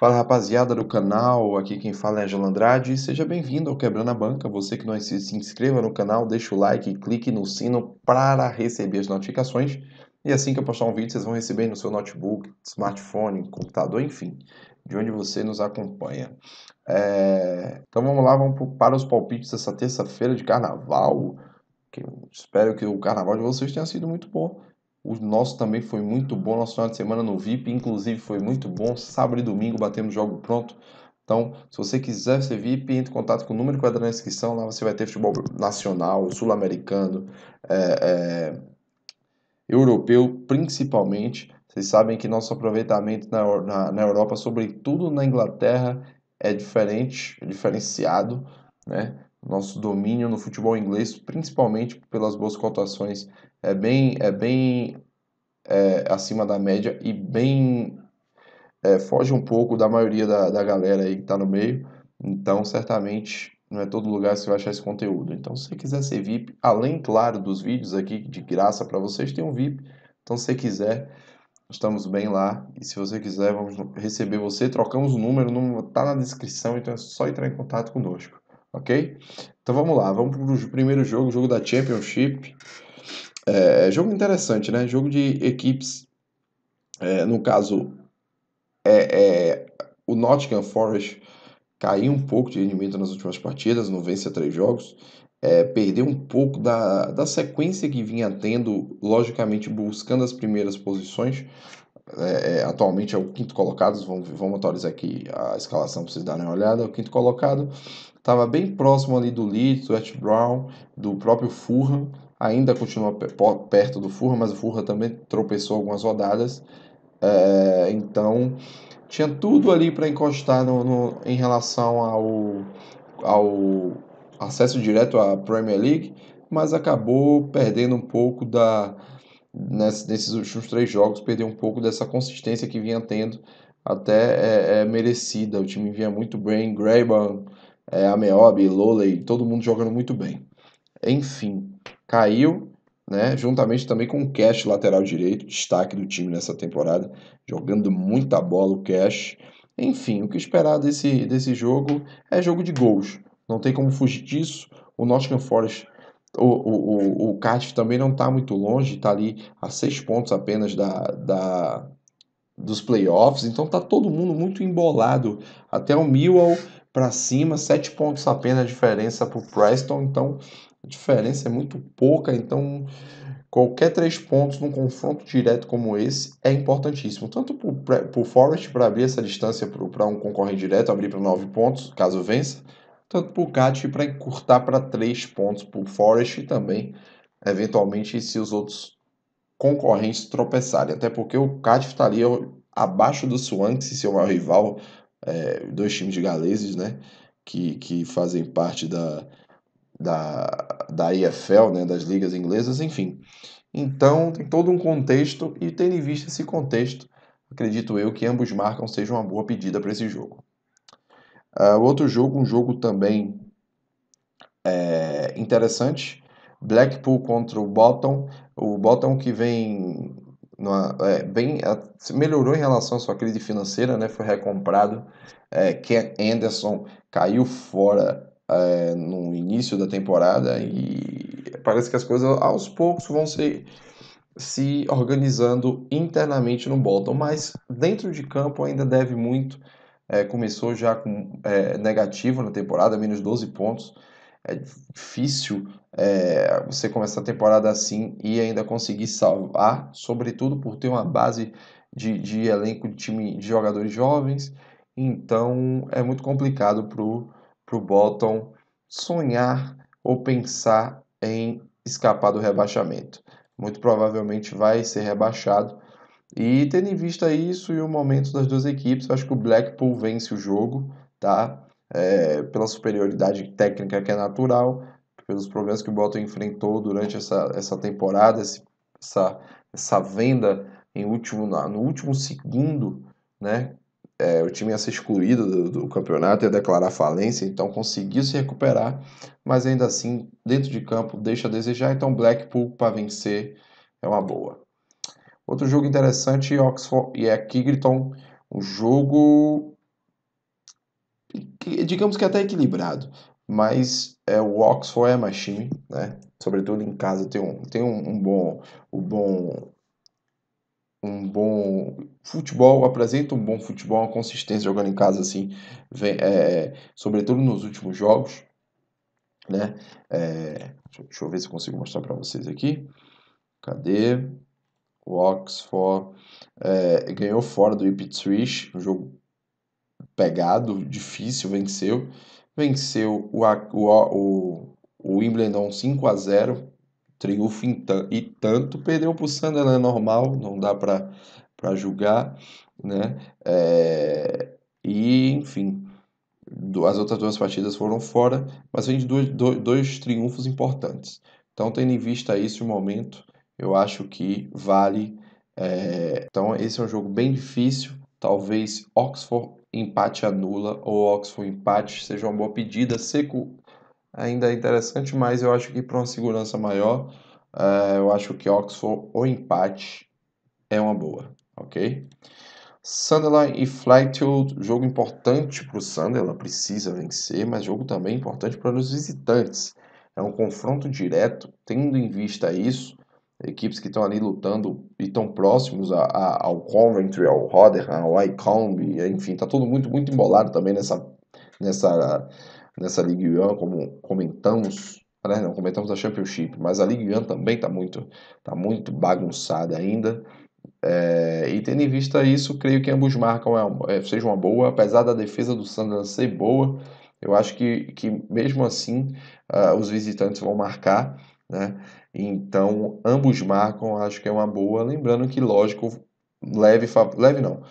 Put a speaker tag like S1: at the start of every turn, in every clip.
S1: Fala rapaziada do canal, aqui quem fala é Angela Andrade seja bem-vindo ao Quebrando a Banca. Você que não se, inscreva no canal, deixa o like e clique no sino para receber as notificações. E assim que eu postar um vídeo, vocês vão receber no seu notebook, smartphone, computador, enfim, de onde você nos acompanha. É... Então vamos lá, vamos para os palpites dessa terça-feira de carnaval. Que espero que o carnaval de vocês tenha sido muito bom. O nosso também foi muito bom. Nosso final de semana no VIP, inclusive, foi muito bom. Sábado e domingo batemos jogo pronto. Então, se você quiser ser VIP, entre em contato com o número que quadrado na inscrição. Lá você vai ter futebol nacional, sul-americano, é, é, europeu, principalmente. Vocês sabem que nosso aproveitamento na, na, na Europa, sobretudo na Inglaterra, é diferente, é diferenciado, né? nosso domínio no futebol inglês, principalmente pelas boas cotações, é bem, é bem é, acima da média e bem é, foge um pouco da maioria da, da galera aí que está no meio. Então, certamente, não é todo lugar que você vai achar esse conteúdo. Então, se você quiser ser VIP, além, claro, dos vídeos aqui de graça para vocês, tem um VIP. Então, se você quiser, estamos bem lá. E se você quiser, vamos receber você. Trocamos o número, o número está na descrição, então é só entrar em contato conosco ok? Então vamos lá, vamos para o primeiro jogo, jogo da Championship. É, é, jogo interessante, né? Jogo de equipes. É, no caso, é, é, o Nottingham Forest caiu um pouco de rendimento nas últimas partidas, não vence a três jogos. É, perdeu um pouco da, da sequência que vinha tendo, logicamente buscando as primeiras posições, é, é, atualmente é o quinto colocado, vamos, vamos atualizar aqui a escalação para vocês darem uma olhada, o quinto colocado estava bem próximo ali do Leeds, do West Brown, do próprio Fulham, ainda continua perto do Furra, mas o Furra também tropeçou algumas rodadas. É, então tinha tudo ali para encostar no, no, em relação ao, ao acesso direto à Premier League, mas acabou perdendo um pouco da, nesses últimos três jogos, perdeu um pouco dessa consistência que vinha tendo, até é, é merecida. O time vinha muito bem, Grayban, é, Ameobi, Loley, todo mundo jogando muito bem. Enfim, caiu, né? Juntamente também com o Cash, lateral direito, destaque do time nessa temporada, jogando muita bola o Cash. Enfim, o que esperar desse, desse jogo é jogo de gols. Não tem como fugir disso. O Nottingham Forest o, o, o, Cardiff também não está muito longe, está ali a seis pontos apenas da, da, dos playoffs, então está todo mundo muito embolado. Até o Millwall para cima, sete pontos apenas a diferença para o Preston, então a diferença é muito pouca, então qualquer três pontos num confronto direto como esse é importantíssimo, tanto para o Forest para abrir essa distância para um concorrente direto, abrir para nove pontos, caso vença, tanto para o Cat para encurtar para três pontos para o Forest e também, eventualmente, se os outros concorrentes tropeçarem. Até porque o Cat estaria abaixo do se seu é maior rival, é, dois times de galeses, né? Que, que fazem parte da, da, da EFL, né? das ligas inglesas, enfim. Então, tem todo um contexto e, tendo em vista esse contexto, acredito eu que ambos marcam seja uma boa pedida para esse jogo. Uh, outro jogo, um jogo também é, interessante, Blackpool contra o Bottom. O Bottom que vem numa, é, bem melhorou em relação à sua crise financeira, né? Foi recomprado. É, Ken Anderson caiu fora é, no início da temporada e parece que as coisas aos poucos vão se se organizando internamente no Bolton, mas dentro de campo ainda deve muito é, começou já com é, negativo na temporada, menos 12 pontos. É difícil é, você começar a temporada assim e ainda conseguir salvar, sobretudo por ter uma base de, de elenco de time de jogadores jovens. Então é muito complicado para o Bolton sonhar ou pensar em escapar do rebaixamento. Muito provavelmente vai ser rebaixado e tendo em vista isso e o momento das duas equipes, eu acho que o Blackpool vence o jogo, tá? É, pela superioridade técnica que é natural, pelos problemas que o Bolton enfrentou durante essa, essa temporada, esse, essa, essa venda em último, no último segundo, né? É, o time ia ser excluído do, do, campeonato, ia declarar falência, então conseguiu se recuperar, mas ainda assim, dentro de campo, deixa a desejar. Então, Blackpool para vencer é uma boa. Outro jogo interessante, Oxford e é Kigriton, um jogo que, digamos que é até equilibrado, mas é o Oxford é mais time, né? Sobretudo em casa tem um, tem um, um bom um bom um bom futebol, apresenta um bom futebol, uma consistência jogando em casa assim, vem, é, sobretudo nos últimos jogos, né? É, deixa eu ver se consigo mostrar para vocês aqui. Cadê? o Oxford é, ganhou fora do Ipswich, um jogo pegado, difícil, venceu. Venceu o, o, o, o Wimbledon 5 a 0 triunfo e tanto, perdeu para o Sunderland, é normal, não dá para julgar, né? É, e, enfim, as outras duas partidas foram fora, mas vem de dois, dois, dois triunfos importantes. Então, tendo em vista isso, o momento, eu acho que vale. É... Então, esse é um jogo bem difícil. Talvez Oxford empate anula ou Oxford empate seja uma boa pedida. Seco ainda é interessante, mas eu acho que para uma segurança maior, eh, eu acho que Oxford ou empate é uma boa, ok? Sunderland e Flightfield, jogo importante para o Sunderland, precisa vencer, mas jogo também importante para os visitantes. É um confronto direto, tendo em vista isso, equipes que estão ali lutando e estão próximos a, a, ao Coventry, ao Rotherham, ao Icombe, enfim, está tudo muito, muito embolado também nessa, nessa, nessa Ligue 1, como comentamos, né? não comentamos a Championship, mas a Ligue 1 também está muito, tá muito bagunçada ainda, é, e tendo em vista isso, creio que ambos marcam é, é, seja uma boa, apesar da defesa do Sunderland ser boa, eu acho que, que mesmo assim uh, os visitantes vão marcar, né? Então, ambos marcam, acho que é uma boa. Lembrando que, lógico, leve, leve não.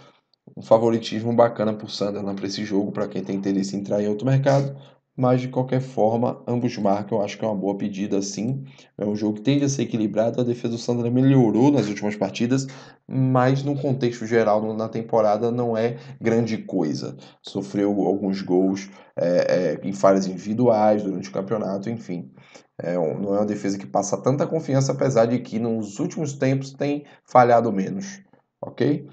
S1: Um favoritismo bacana para o Sunderland para esse jogo, para quem tem interesse em entrar em outro mercado mas de qualquer forma, ambos marcam, eu acho que é uma boa pedida sim. É um jogo que tende a ser equilibrado, a defesa do Sandra melhorou nas últimas partidas, mas no contexto geral, na temporada, não é grande coisa. Sofreu alguns gols é, é, em falhas individuais durante o campeonato, enfim. É, não é uma defesa que passa tanta confiança, apesar de que nos últimos tempos tem falhado menos ok?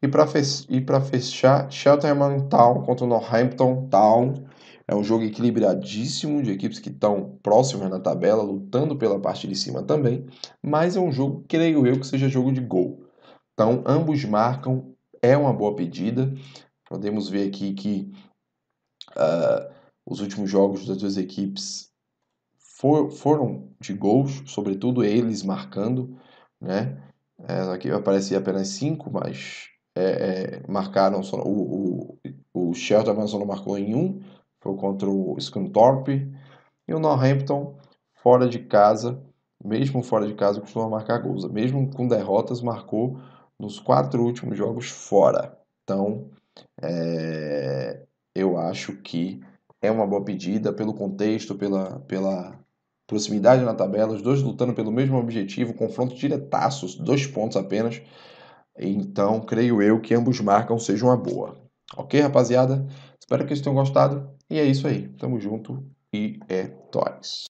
S1: E para fechar, Cheltenham Town contra Northampton Town. É um jogo equilibradíssimo de equipes que estão próximas na tabela, lutando pela parte de cima também, mas é um jogo, creio eu, que seja jogo de gol. Então, ambos marcam, é uma boa pedida. Podemos ver aqui que uh, os últimos jogos das duas equipes for, foram de gols, sobretudo eles marcando, né? É, aqui aparecia apenas cinco, mas é, é, marcaram só, o, o, o Shelton só não marcou em um, foi contra o Scunthorpe. E o Northampton, fora de casa, mesmo fora de casa, costuma marcar gols. Mesmo com derrotas, marcou nos quatro últimos jogos fora. Então, é, eu acho que é uma boa pedida pelo contexto, pela, pela proximidade na tabela, os dois lutando pelo mesmo objetivo, confronto diretaços, dois pontos apenas. Então, creio eu que ambos marcam seja uma boa. Ok, rapaziada? Espero que vocês tenham gostado. E é isso aí. Tamo junto e é Toys.